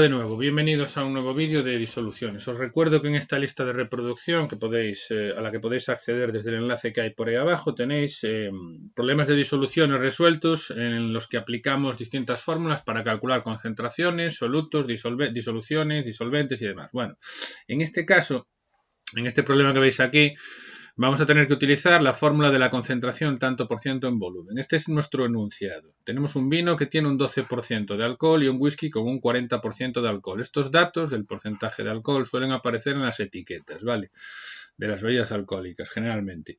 de nuevo, bienvenidos a un nuevo vídeo de disoluciones. Os recuerdo que en esta lista de reproducción que podéis, eh, a la que podéis acceder desde el enlace que hay por ahí abajo tenéis eh, problemas de disoluciones resueltos en los que aplicamos distintas fórmulas para calcular concentraciones, solutos, disoluciones, disolventes y demás. Bueno, en este caso, en este problema que veis aquí, Vamos a tener que utilizar la fórmula de la concentración tanto por ciento en volumen. Este es nuestro enunciado. Tenemos un vino que tiene un 12% de alcohol y un whisky con un 40% de alcohol. Estos datos del porcentaje de alcohol suelen aparecer en las etiquetas, ¿vale? De las bebidas alcohólicas, generalmente.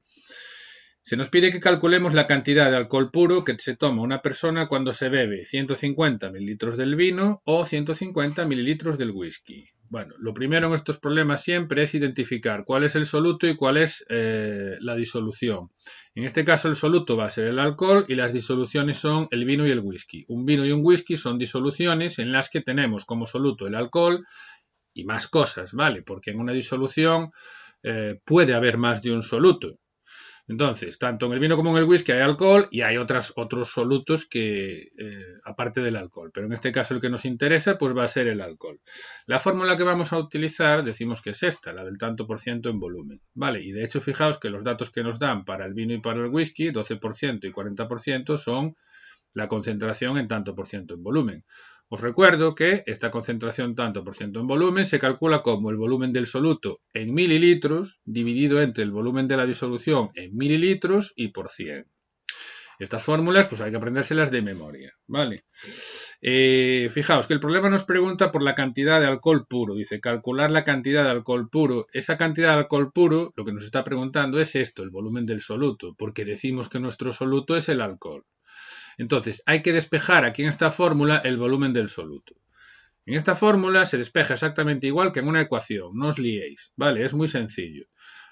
Se nos pide que calculemos la cantidad de alcohol puro que se toma una persona cuando se bebe 150 mililitros del vino o 150 mililitros del whisky. Bueno, lo primero en estos problemas siempre es identificar cuál es el soluto y cuál es eh, la disolución. En este caso el soluto va a ser el alcohol y las disoluciones son el vino y el whisky. Un vino y un whisky son disoluciones en las que tenemos como soluto el alcohol y más cosas, ¿vale? Porque en una disolución eh, puede haber más de un soluto. Entonces, tanto en el vino como en el whisky hay alcohol y hay otras, otros solutos que, eh, aparte del alcohol, pero en este caso el que nos interesa pues va a ser el alcohol. La fórmula que vamos a utilizar decimos que es esta, la del tanto por ciento en volumen. Vale, y de hecho fijaos que los datos que nos dan para el vino y para el whisky, 12% y 40% son la concentración en tanto por ciento en volumen. Os recuerdo que esta concentración tanto por ciento en volumen se calcula como el volumen del soluto en mililitros dividido entre el volumen de la disolución en mililitros y por 100. Estas fórmulas pues hay que aprendérselas de memoria, ¿vale? Eh, fijaos que el problema nos pregunta por la cantidad de alcohol puro. Dice, calcular la cantidad de alcohol puro. Esa cantidad de alcohol puro, lo que nos está preguntando es esto, el volumen del soluto, porque decimos que nuestro soluto es el alcohol. Entonces, hay que despejar aquí en esta fórmula el volumen del soluto. En esta fórmula se despeja exactamente igual que en una ecuación, no os liéis, ¿vale? Es muy sencillo.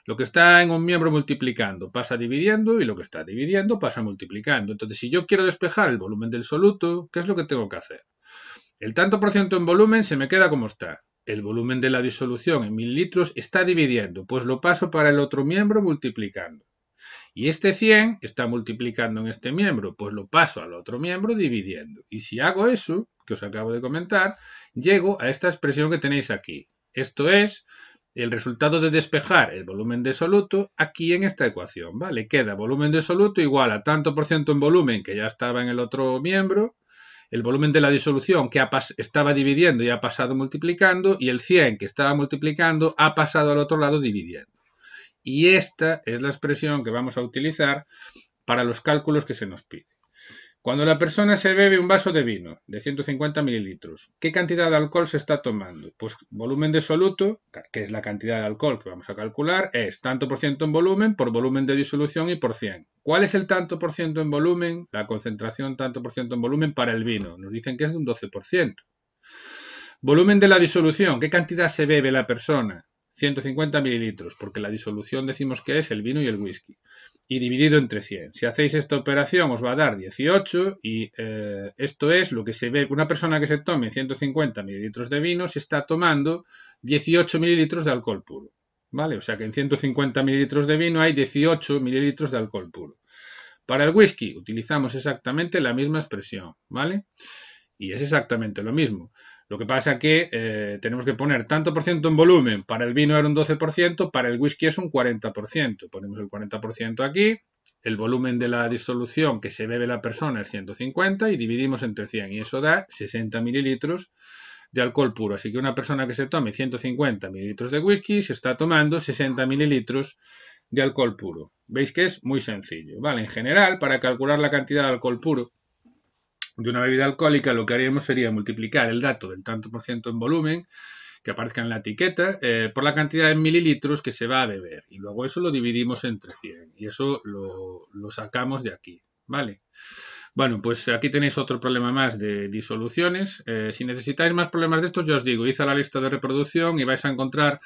Lo que está en un miembro multiplicando pasa dividiendo y lo que está dividiendo pasa multiplicando. Entonces, si yo quiero despejar el volumen del soluto, ¿qué es lo que tengo que hacer? El tanto por ciento en volumen se me queda como está. El volumen de la disolución en mililitros está dividiendo, pues lo paso para el otro miembro multiplicando. Y este 100 está multiplicando en este miembro, pues lo paso al otro miembro dividiendo. Y si hago eso, que os acabo de comentar, llego a esta expresión que tenéis aquí. Esto es el resultado de despejar el volumen de soluto aquí en esta ecuación, ¿vale? Queda volumen de soluto igual a tanto por ciento en volumen que ya estaba en el otro miembro, el volumen de la disolución que estaba dividiendo y ha pasado multiplicando, y el 100 que estaba multiplicando ha pasado al otro lado dividiendo. Y esta es la expresión que vamos a utilizar para los cálculos que se nos pide. Cuando la persona se bebe un vaso de vino de 150 mililitros, ¿qué cantidad de alcohol se está tomando? Pues volumen de soluto, que es la cantidad de alcohol que vamos a calcular, es tanto por ciento en volumen por volumen de disolución y por cien. ¿Cuál es el tanto por ciento en volumen? La concentración tanto por ciento en volumen para el vino. Nos dicen que es de un 12%. Volumen de la disolución, ¿qué cantidad se bebe la persona? 150 mililitros, porque la disolución decimos que es el vino y el whisky, y dividido entre 100. Si hacéis esta operación os va a dar 18 y eh, esto es lo que se ve. Una persona que se tome 150 mililitros de vino se está tomando 18 mililitros de alcohol puro. ¿Vale? O sea que en 150 mililitros de vino hay 18 mililitros de alcohol puro. Para el whisky utilizamos exactamente la misma expresión, ¿vale? Y es exactamente lo mismo. Lo que pasa que eh, tenemos que poner tanto por ciento en volumen. Para el vino era un 12%, para el whisky es un 40%. Ponemos el 40% aquí, el volumen de la disolución que se bebe la persona es 150 y dividimos entre 100 y eso da 60 mililitros de alcohol puro. Así que una persona que se tome 150 mililitros de whisky se está tomando 60 mililitros de alcohol puro. Veis que es muy sencillo. Vale, en general, para calcular la cantidad de alcohol puro, de una bebida alcohólica, lo que haríamos sería multiplicar el dato del tanto por ciento en volumen que aparezca en la etiqueta eh, por la cantidad de mililitros que se va a beber. Y luego eso lo dividimos entre 100 y eso lo, sacamos de aquí. ¿Vale? Bueno, pues aquí tenéis otro problema más de disoluciones. Eh, si necesitáis más problemas de estos, yo os digo, hice la lista de reproducción y vais a encontrar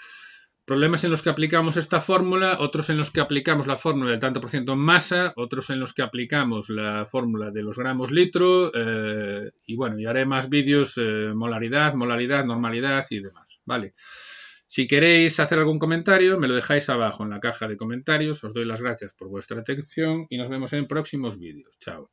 Problemas en los que aplicamos esta fórmula, otros en los que aplicamos la fórmula del tanto por ciento en masa, otros en los que aplicamos la fórmula de los gramos litro, eh, y bueno, y haré más vídeos, eh, molaridad, molaridad, normalidad y demás, ¿vale? Si queréis hacer algún comentario, me lo dejáis abajo en la caja de comentarios, os doy las gracias por vuestra atención y nos vemos en próximos vídeos. Chao.